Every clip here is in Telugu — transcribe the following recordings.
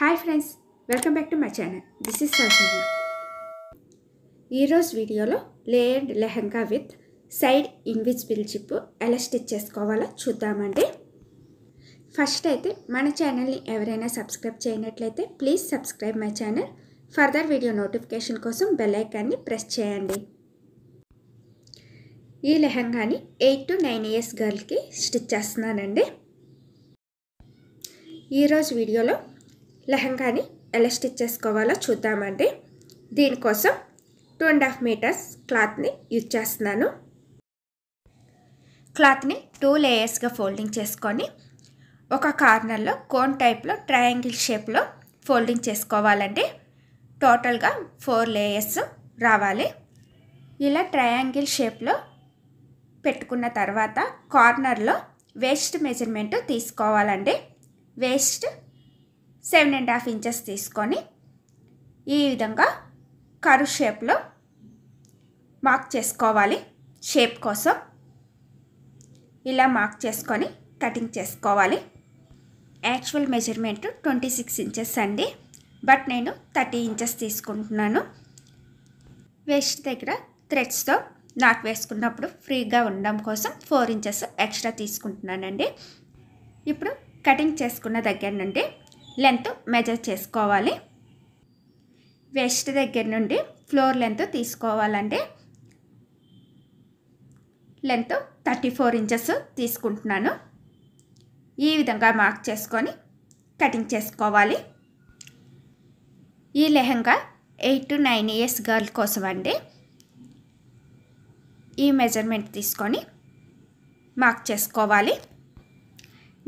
hi friends welcome back to my channel this is Sasana ఈరోజు వీడియోలో layered lehenga with side invisible zip ఎలా స్టిచ్ చేసుకోవాలో చూద్దామండి ఫస్ట్ అయితే మన ఛానల్ని ఎవరైనా సబ్స్క్రైబ్ చేయనట్లయితే please subscribe my channel further video notification కోసం బెల్లైకాన్ని ప్రెస్ చేయండి ఈ లెహంగాని ఎయిట్ టు నైన్ ఇయర్స్ గర్ల్కి స్టిచ్ చేస్తున్నానండి ఈరోజు వీడియోలో లెహంగాని ఎలా స్టిచ్ చేసుకోవాలో చూద్దామండి దీనికోసం టూ అండ్ హాఫ్ మీటర్స్ క్లాత్ని యూజ్ చేస్తున్నాను క్లాత్ని టూ లేయర్స్గా ఫోల్డింగ్ చేసుకొని ఒక కార్నర్లో కోన్ టైప్లో ట్రయాంగిల్ షేప్లో ఫోల్డింగ్ చేసుకోవాలండి టోటల్గా ఫోర్ లేయర్స్ రావాలి ఇలా ట్రయాంగిల్ షేప్లో పెట్టుకున్న తర్వాత కార్నర్లో వేస్ట్ మెజర్మెంట్ తీసుకోవాలండి waist seven and half inches తీసుకొని ఈ విధంగా కరు షేప్లో మార్క్ చేసుకోవాలి షేప్ కోసం ఇలా మార్క్ చేసుకొని కటింగ్ చేసుకోవాలి actual measurement twenty six inches అండి బట్ నేను థర్టీ ఇంచెస్ తీసుకుంటున్నాను వేస్ట్ దగ్గర థ్రెడ్స్తో నాట్ వేసుకున్నప్పుడు ఫ్రీగా ఉండడం కోసం ఫోర్ ఇంచెస్ ఎక్స్ట్రా తీసుకుంటున్నానండి ఇప్పుడు కటింగ్ చేసుకున్న దగ్గర నుండి లెంత్ మెజర్ చేసుకోవాలి వెస్ట్ దగ్గర నుండి ఫ్లోర్ లెంత్ తీసుకోవాలంటే లెంత్ థర్టీ ఫోర్ ఇంచెస్ తీసుకుంటున్నాను ఈ విధంగా మార్క్ చేసుకొని కటింగ్ చేసుకోవాలి ఈ lehenga eight to nine years girl కోసం అండి ఈ మెజర్మెంట్ తీసుకొని మార్క్ చేసుకోవాలి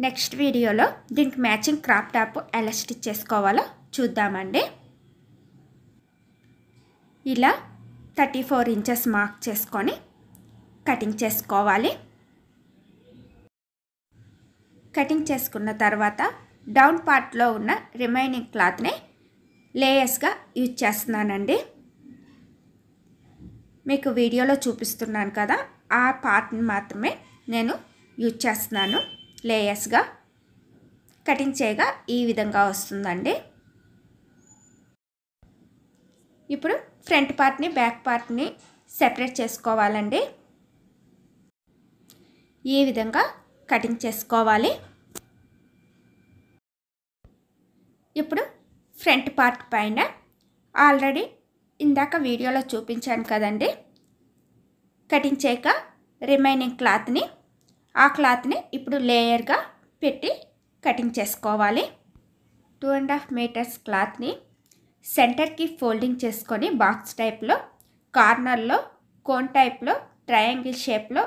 నెక్స్ట్ వీడియోలో దీనికి మ్యాచింగ్ క్రాప్ టాప్ ఎలా స్టిచ్ చేసుకోవాలో చూద్దామండి ఇలా థర్టీ ఫోర్ ఇంచెస్ మార్క్ చేసుకొని కటింగ్ చేసుకోవాలి కటింగ్ చేసుకున్న తర్వాత డౌన్ పార్ట్లో ఉన్న రిమైనింగ్ క్లాత్ని లేయర్స్గా యూజ్ చేస్తున్నానండి మీకు వీడియోలో చూపిస్తున్నాను కదా ఆ పార్ట్ని మాత్రమే నేను యూజ్ చేస్తున్నాను లేయర్స్గా కటింగ్ చేయగా ఈ విధంగా వస్తుందండి ఇప్పుడు ఫ్రంట్ పార్ట్ని బ్యాక్ పార్ట్ని సెపరేట్ చేసుకోవాలండి ఈ విధంగా కటింగ్ చేసుకోవాలి ఇప్పుడు ఫ్రంట్ పార్ట్ పైన ఆల్రెడీ ఇందాక వీడియోలో చూపించాను కదండి కటింగ్ చేయక రిమైనింగ్ క్లాత్ని ఆ క్లాత్ని ఇప్పుడు లేయర్గా పెట్టి కటింగ్ చేసుకోవాలి టూ అండ్ హాఫ్ మీటర్స్ క్లాత్ని సెంటర్కి ఫోల్డింగ్ చేసుకొని బాక్స్ టైప్లో కార్నర్లో కోన్ టైప్లో ట్రయాంగిల్ షేప్లో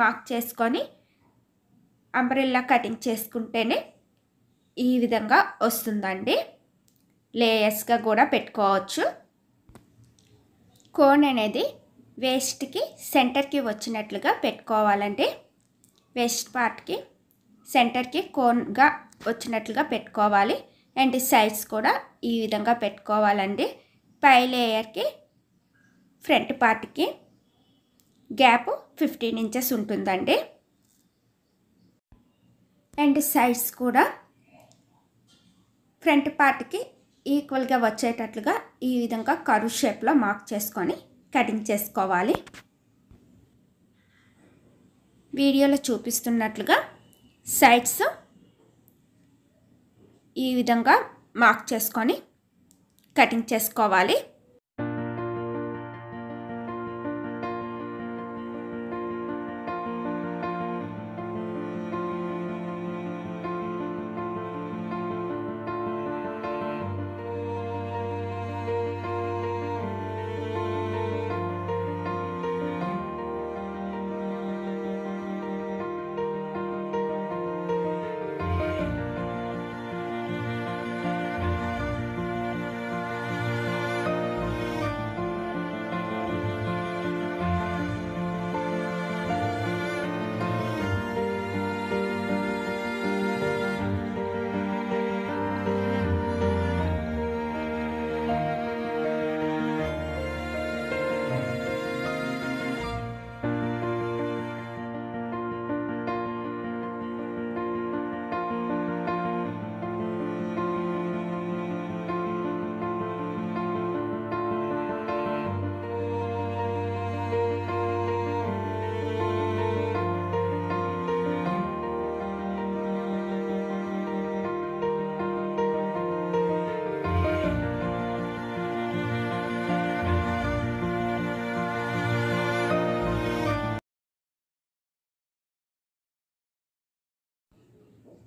మార్క్ చేసుకొని అంబ్రెల్లా కటింగ్ చేసుకుంటేనే ఈ విధంగా వస్తుందండి లేయర్స్గా కూడా పెట్టుకోవచ్చు కోన్ అనేది వేస్ట్కి సెంటర్కి వచ్చినట్లుగా పెట్టుకోవాలండి వెస్ట్ పార్ట్కి సెంటర్కి కోన్గా వచ్చినట్లుగా పెట్టుకోవాలి అండ్ సైడ్స్ కూడా ఈ విధంగా పెట్టుకోవాలండి పై లేయర్కి ఫ్రంట్ పార్ట్కి గ్యాప్ ఫిఫ్టీన్ ఇంచెస్ ఉంటుందండి అండ్ సైడ్స్ కూడా ఫ్రంట్ పార్ట్కి ఈక్వల్గా వచ్చేటట్లుగా ఈ విధంగా కరు షేప్లో మార్క్ చేసుకొని కటింగ్ చేసుకోవాలి వీడియోలో చూపిస్తున్నట్లుగా సైడ్స్ ఈ విధంగా మార్క్ చేసుకొని కటింగ్ చేసుకోవాలి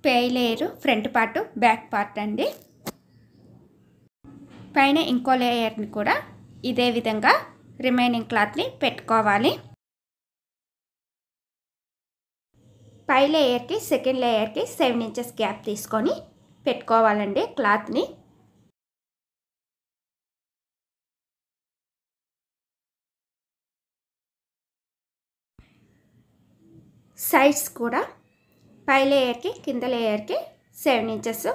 పే layer front part back part అండి పైన ఇంకో లేయర్ని కూడా ఇదే విధంగా రిమైనింగ్ క్లాత్ని పెట్టుకోవాలి పై లేయర్కి సెకండ్ లేయర్కి సెవెన్ ఇంచెస్ గ్యాప్ తీసుకొని పెట్టుకోవాలండి క్లాత్ని సైడ్స్ కూడా పై లేయర్కి కింద లేయర్కి సెవెన్ ఇంచెస్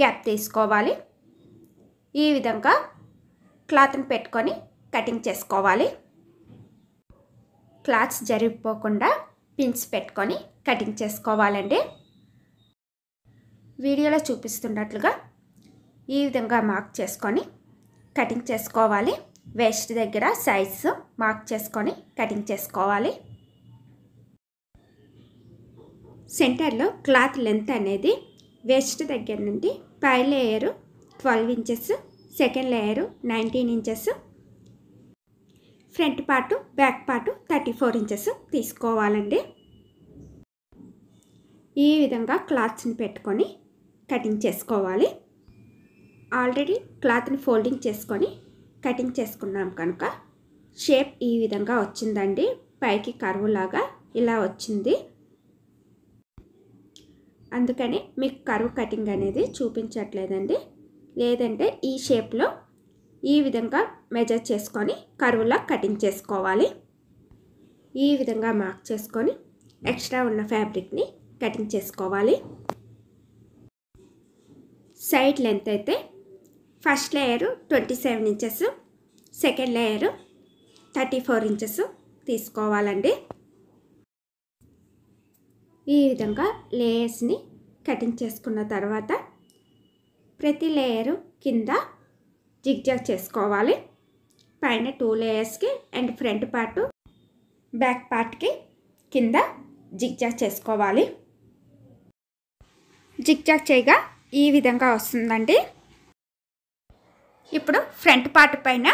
గ్యాప్ తీసుకోవాలి ఈ విధంగా క్లాత్ని పెట్టుకొని కటింగ్ చేసుకోవాలి క్లాత్స్ జరిగిపోకుండా పిన్స్ పెట్టుకొని కటింగ్ చేసుకోవాలండి వీడియోలో చూపిస్తున్నట్లుగా ఈ విధంగా మార్క్ చేసుకొని కటింగ్ చేసుకోవాలి వేస్ట్ దగ్గర సైజు మార్క్ చేసుకొని కటింగ్ చేసుకోవాలి సెంటర్లో క్లాత్ లెంత్ అనేది వేస్ట్ దగ్గర నుండి పై layer twelve inches second layer nineteen inches front part back part thirty four inches తీసుకోవాలండి ఈ విధంగా క్లాత్స్ని పెట్టుకొని కటింగ్ చేసుకోవాలి ఆల్రెడీ క్లాత్ని ఫోల్డింగ్ చేసుకొని కటింగ్ చేసుకున్నాం కనుక షేప్ ఈ విధంగా వచ్చిందండి పైకి కరువులాగా ఇలా వచ్చింది అందుకని మీకు కరువు కటింగ్ అనేది చూపించట్లేదండి లేదంటే ఈ షేప్లో ఈ విధంగా మెజర్ చేసుకొని కరువులా కటింగ్ చేసుకోవాలి ఈ విధంగా మార్క్ చేసుకొని ఎక్స్ట్రా ఉన్న ఫ్యాబ్రిక్ని కటింగ్ చేసుకోవాలి సైడ్ లెంత్ అయితే first layer twenty seven inches second layer thirty four inches తీసుకోవాలండి ఈ విధంగా లేయర్స్ని కటింగ్ చేసుకున్న తర్వాత ప్రతి లేయరు కింద జిగ్జాగ్ చేసుకోవాలి పైన టూ లేయర్స్కి అండ్ ఫ్రంట్ పార్ట్ బ్యాక్ పార్ట్కి కింద జిగ్జాగ్ చేసుకోవాలి జిగ్జాగ్ చేయగా ఈ విధంగా వస్తుందండి ఇప్పుడు ఫ్రంట్ పార్ట్ పైన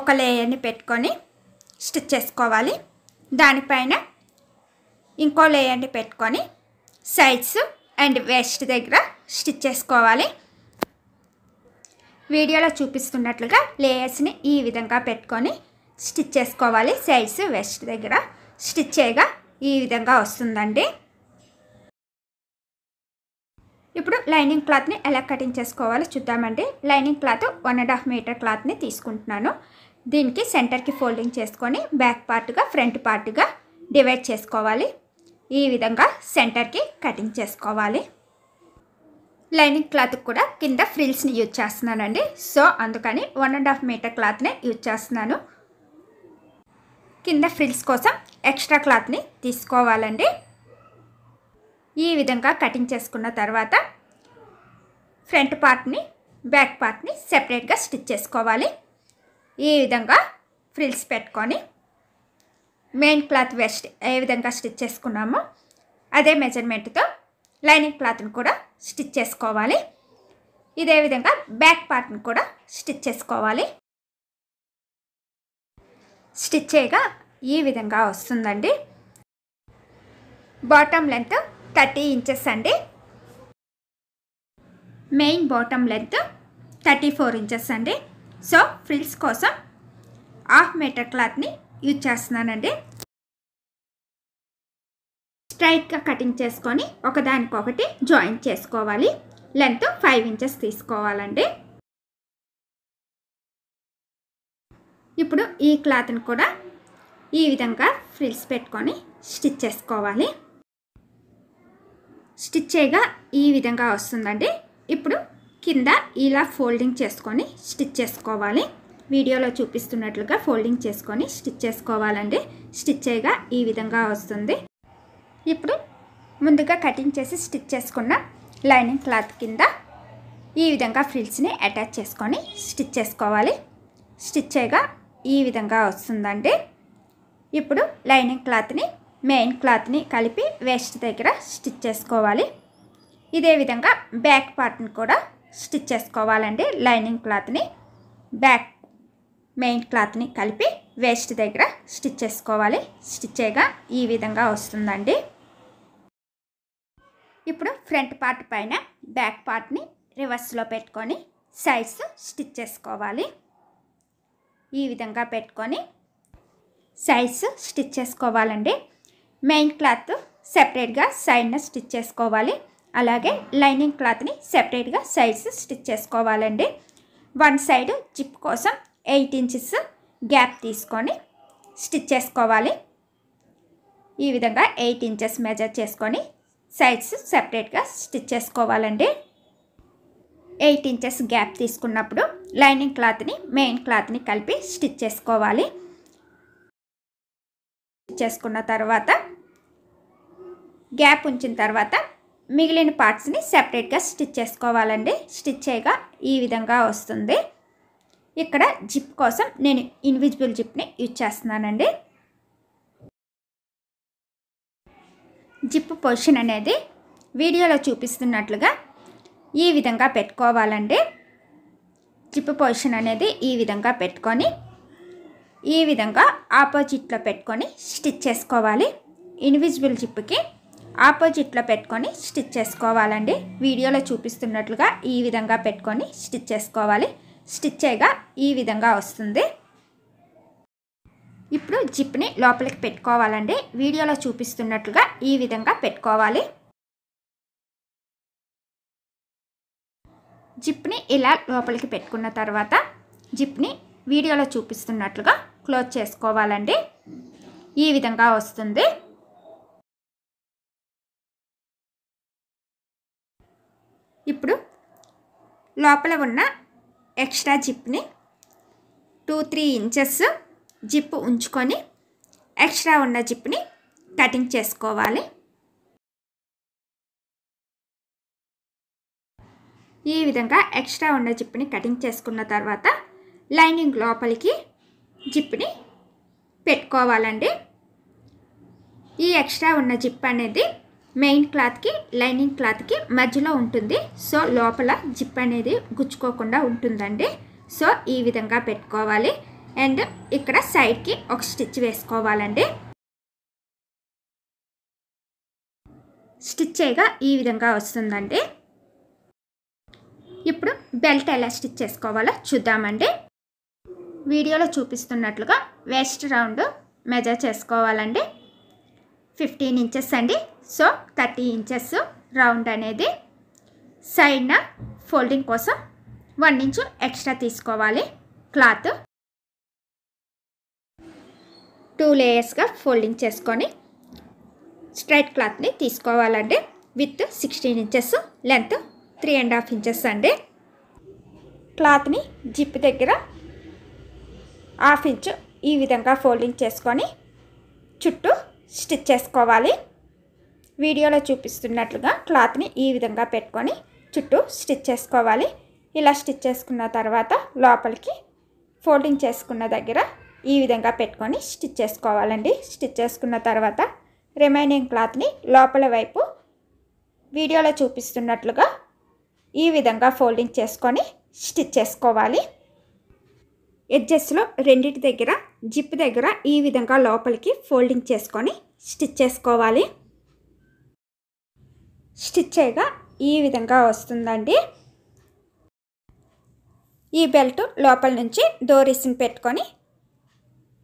ఒక లేయర్ని పెట్టుకొని స్టిచ్ చేసుకోవాలి దానిపైన ఇంకో లేయండి పెట్టుకొని సైడ్స్ అండ్ వేస్ట్ దగ్గర స్టిచ్ చేసుకోవాలి వీడియోలో చూపిస్తున్నట్లుగా లేయర్స్ని ఈ విధంగా పెట్టుకొని స్టిచ్ చేసుకోవాలి సైడ్స్ వెస్ట్ దగ్గర స్టిచ్ చేయగా ఈ విధంగా వస్తుందండి ఇప్పుడు లైనింగ్ క్లాత్ని ఎలా కటింగ్ చేసుకోవాలో చూద్దామండి lining cloth one and half meter క్లాత్ని తీసుకుంటున్నాను దీనికి సెంటర్కి ఫోల్డింగ్ చేసుకొని బ్యాక్ పార్ట్గా ఫ్రంట్ పార్ట్గా డివైడ్ చేసుకోవాలి ఈ విధంగా సెంటర్కి కటింగ్ చేసుకోవాలి లైనింగ్ క్లాత్ కూడా కింద ఫ్రిల్స్ని యూజ్ చేస్తున్నానండి సో అందుకని వన్ అండ్ హాఫ్ మీటర్ క్లాత్నే యూజ్ చేస్తున్నాను కింద ఫ్రిల్స్ కోసం ఎక్స్ట్రా క్లాత్ని తీసుకోవాలండి ఈ విధంగా కటింగ్ చేసుకున్న తర్వాత ఫ్రంట్ పార్ట్ని బ్యాక్ పార్ట్ని సెపరేట్గా స్టిచ్ చేసుకోవాలి ఈ విధంగా ఫ్రిల్స్ పెట్టుకొని మెయిన్ క్లాత్ వేస్ట్ ఏ విధంగా స్టిచ్ చేసుకున్నామో అదే మెజర్మెంట్తో లైనింగ్ క్లాత్ని కూడా స్టిచ్ చేసుకోవాలి ఇదే విధంగా బ్యాక్ పార్ట్ని కూడా స్టిచ్ చేసుకోవాలి స్టిచ్ చేయగా ఈ విధంగా వస్తుందండి బాటమ్ లెంత్ థర్టీ ఇంచెస్ అండి main bottom length thirty four inches అండి సో ఫ్రిల్స్ కోసం హాఫ్ మీటర్ క్లాత్ని యూజ్ చేస్తున్నానండి స్ట్రైట్గా కటింగ్ చేసుకొని ఒకదానికొకటి జాయిన్ చేసుకోవాలి లెంత్ ఫైవ్ ఇంచెస్ తీసుకోవాలండి ఇప్పుడు ఈ క్లాత్ని కూడా ఈ విధంగా ఫ్రిల్స్ పెట్టుకొని స్టిచ్ చేసుకోవాలి స్టిచ్ చేయగా ఈ విధంగా వస్తుందండి ఇప్పుడు కింద ఇలా ఫోల్డింగ్ చేసుకొని స్టిచ్ చేసుకోవాలి వీడియోలో చూపిస్తున్నట్లుగా ఫోల్డింగ్ చేసుకొని స్టిచ్ చేసుకోవాలండి స్టిచ్ చేయగా ఈ విధంగా వస్తుంది ఇప్పుడు ముందుగా కటింగ్ చేసి స్టిచ్ చేసుకున్న లైనింగ్ క్లాత్ కింద ఈ విధంగా ఫ్రిల్స్ని అటాచ్ చేసుకొని స్టిచ్ చేసుకోవాలి స్టిచ్ చేయగా ఈ విధంగా వస్తుందండి ఇప్పుడు లైనింగ్ క్లాత్ని మెయిన్ క్లాత్ని కలిపి వేస్ట్ దగ్గర స్టిచ్ చేసుకోవాలి ఇదే విధంగా బ్యాక్ పార్ట్ని కూడా స్టిచ్ చేసుకోవాలండి లైనింగ్ క్లాత్ని బ్యాక్ మెయిన్ క్లాత్ని కలిపి వేస్ట్ దగ్గర స్టిచ్ చేసుకోవాలి స్టిచ్ చేయగా ఈ విధంగా వస్తుందండి ఇప్పుడు ఫ్రంట్ పార్ట్ పైన బ్యాక్ పార్ట్ని రివర్స్లో పెట్టుకొని సైడ్స్ స్టిచ్ చేసుకోవాలి ఈ విధంగా పెట్టుకొని సైడ్స్ స్టిచ్ చేసుకోవాలండి మెయిన్ క్లాత్ సెపరేట్గా సైడ్న స్టిచ్ చేసుకోవాలి అలాగే లైనింగ్ క్లాత్ని సెపరేట్గా సైడ్స్ స్టిచ్ చేసుకోవాలండి వన్ సైడ్ జిప్ కోసం ఎయిట్ ఇంచెస్ గ్యాప్ తీసుకొని స్టిచ్ చేసుకోవాలి ఈ విధంగా ఎయిట్ ఇంచెస్ మెజర్ చేసుకొని సైడ్స్ సెపరేట్గా స్టిచ్ చేసుకోవాలండి ఎయిట్ ఇంచెస్ గ్యాప్ తీసుకున్నప్పుడు లైనింగ్ క్లాత్ని మెయిన్ క్లాత్ని కలిపి స్టిచ్ చేసుకోవాలి స్టిచ్ చేసుకున్న తర్వాత గ్యాప్ ఉంచిన తర్వాత మిగిలిన పార్ట్స్ని సెపరేట్గా స్టిచ్ చేసుకోవాలండి స్టిచ్ చేయగా ఈ విధంగా వస్తుంది ఇక్కడ జిప్ కోసం నేను ఇన్విజిబుల్ జిప్ని యూజ్ చేస్తున్నానండి జిప్ పొజిషన్ అనేది వీడియోలో చూపిస్తున్నట్లుగా ఈ విధంగా పెట్టుకోవాలండి జిప్ పొజిషన్ అనేది ఈ విధంగా పెట్టుకొని ఈ విధంగా ఆపోజిట్లో పెట్టుకొని స్టిచ్ చేసుకోవాలి ఇన్విజిబుల్ జిప్కి ఆపోజిట్లో పెట్టుకొని స్టిచ్ చేసుకోవాలండి వీడియోలో చూపిస్తున్నట్లుగా ఈ విధంగా పెట్టుకొని స్టిచ్ చేసుకోవాలి స్టిచ్ చేయగా ఈ విధంగా వస్తుంది ఇప్పుడు జిప్ని లోపలికి పెట్టుకోవాలండి వీడియోలో చూపిస్తున్నట్లుగా ఈ విధంగా పెట్టుకోవాలి జిప్ని ఇలా లోపలికి పెట్టుకున్న తర్వాత జిప్ని వీడియోలో చూపిస్తున్నట్లుగా క్లోజ్ చేసుకోవాలండి ఈ విధంగా వస్తుంది ఇప్పుడు లోపల ఉన్న ఎక్స్ట్రా జిప్ని టూ త్రీ ఇంచెస్ జిప్ ఉంచుకొని ఎక్స్ట్రా ఉన్న జిప్ని కటింగ్ చేసుకోవాలి ఈ విధంగా ఎక్స్ట్రా ఉన్న జిప్ని కటింగ్ చేసుకున్న తర్వాత లైనింగ్ లోపలికి జిప్ని పెట్టుకోవాలండి ఈ ఎక్స్ట్రా ఉన్న జిప్ అనేది మెయిన్ క్లాత్కి లైనింగ్ క్లాత్కి మధ్యలో ఉంటుంది సో లోపల జిప్ అనేది గుచ్చుకోకుండా ఉంటుందండి సో ఈ విధంగా పెట్టుకోవాలి అండ్ ఇక్కడ సైడ్కి ఒక స్టిచ్ వేసుకోవాలండి స్టిచ్ చేయగా ఈ విధంగా వస్తుందండి ఇప్పుడు బెల్ట్ ఎలా స్టిచ్ చేసుకోవాలో చూద్దామండి వీడియోలో చూపిస్తున్నట్లుగా వేస్ట్ రౌండ్ మెజర్ చేసుకోవాలండి ఫిఫ్టీన్ ఇంచెస్ అండి సో థర్టీ ఇంచెస్ రౌండ్ అనేది సైడ్న ఫోల్డింగ్ కోసం వన్ ఇంచు ఎక్స్ట్రా తీసుకోవాలి క్లాత్ టూ లేయర్స్గా ఫోల్డింగ్ చేసుకొని స్ట్రైట్ క్లాత్ని తీసుకోవాలండి with sixteen inches length three and half inches అండి క్లాత్ని జిప్ దగ్గర హాఫ్ ఇంచు ఈ విధంగా ఫోల్డింగ్ చేసుకొని చుట్టూ స్టిచ్ చేసుకోవాలి వీడియోలో చూపిస్తున్నట్లుగా క్లాత్ని ఈ విధంగా పెట్టుకొని చుట్టూ స్టిచ్ చేసుకోవాలి ఇలా స్టిచ్ చేసుకున్న తర్వాత లోపలికి ఫోల్డింగ్ చేసుకున్న దగ్గర ఈ విధంగా పెట్టుకొని స్టిచ్ చేసుకోవాలండి స్టిచ్ చేసుకున్న తర్వాత రిమైనింగ్ క్లాత్ని లోపల వైపు వీడియోలో చూపిస్తున్నట్లుగా ఈ విధంగా ఫోల్డింగ్ చేసుకొని స్టిచ్ చేసుకోవాలి ఎడ్జెస్లో రెండింటి దగ్గర జిప్ దగ్గర ఈ విధంగా లోపలికి ఫోల్డింగ్ చేసుకొని స్టిచ్ చేసుకోవాలి స్టిచ్ చేయగా ఈ విధంగా వస్తుందండి ఈ బెల్ట్ లోపల నుంచి డోరీస్ని పెట్టుకొని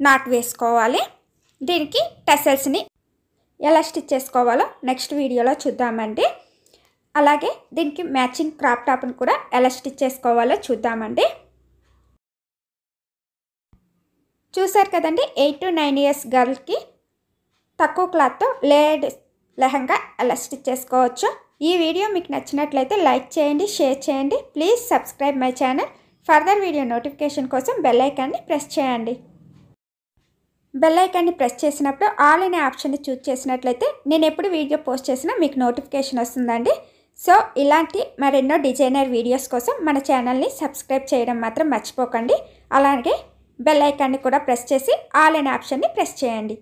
నాట్ వేసుకోవాలి దీనికి టెసల్స్ని ఎలా స్టిచ్ చేసుకోవాలో నెక్స్ట్ వీడియోలో చూద్దామండి అలాగే దీనికి మ్యాచింగ్ క్రాప్ టాప్ని కూడా ఎలా స్టిచ్ చేసుకోవాలో చూద్దామండి చూసారు కదండి ఎయిట్ టు నైన్ ఇయర్స్ గర్ల్కి తక్కువ క్లాత్తో లేడ్ లెహంగా అలా స్టిచ్ చేసుకోవచ్చు ఈ వీడియో మీకు నచ్చినట్లయితే లైక్ చేయండి షేర్ చేయండి please subscribe my channel further video notification కోసం బెల్లైకాన్ని ప్రెస్ చేయండి బెల్లైకాన్ని ప్రెస్ చేసినప్పుడు ఆల్ అనే ఆప్షన్ని చూస్ చేసినట్లయితే నేను ఎప్పుడు వీడియో పోస్ట్ చేసినా మీకు నోటిఫికేషన్ వస్తుందండి సో ఇలాంటి మరెన్నో డిజైనర్ వీడియోస్ కోసం మన ఛానల్ని సబ్స్క్రైబ్ చేయడం మాత్రం మర్చిపోకండి అలాగే బెల్ ఐకాన్ని కూడా ప్రెస్ చేసి ఆల్ అనే ఆప్షన్ని ప్రెస్ చేయండి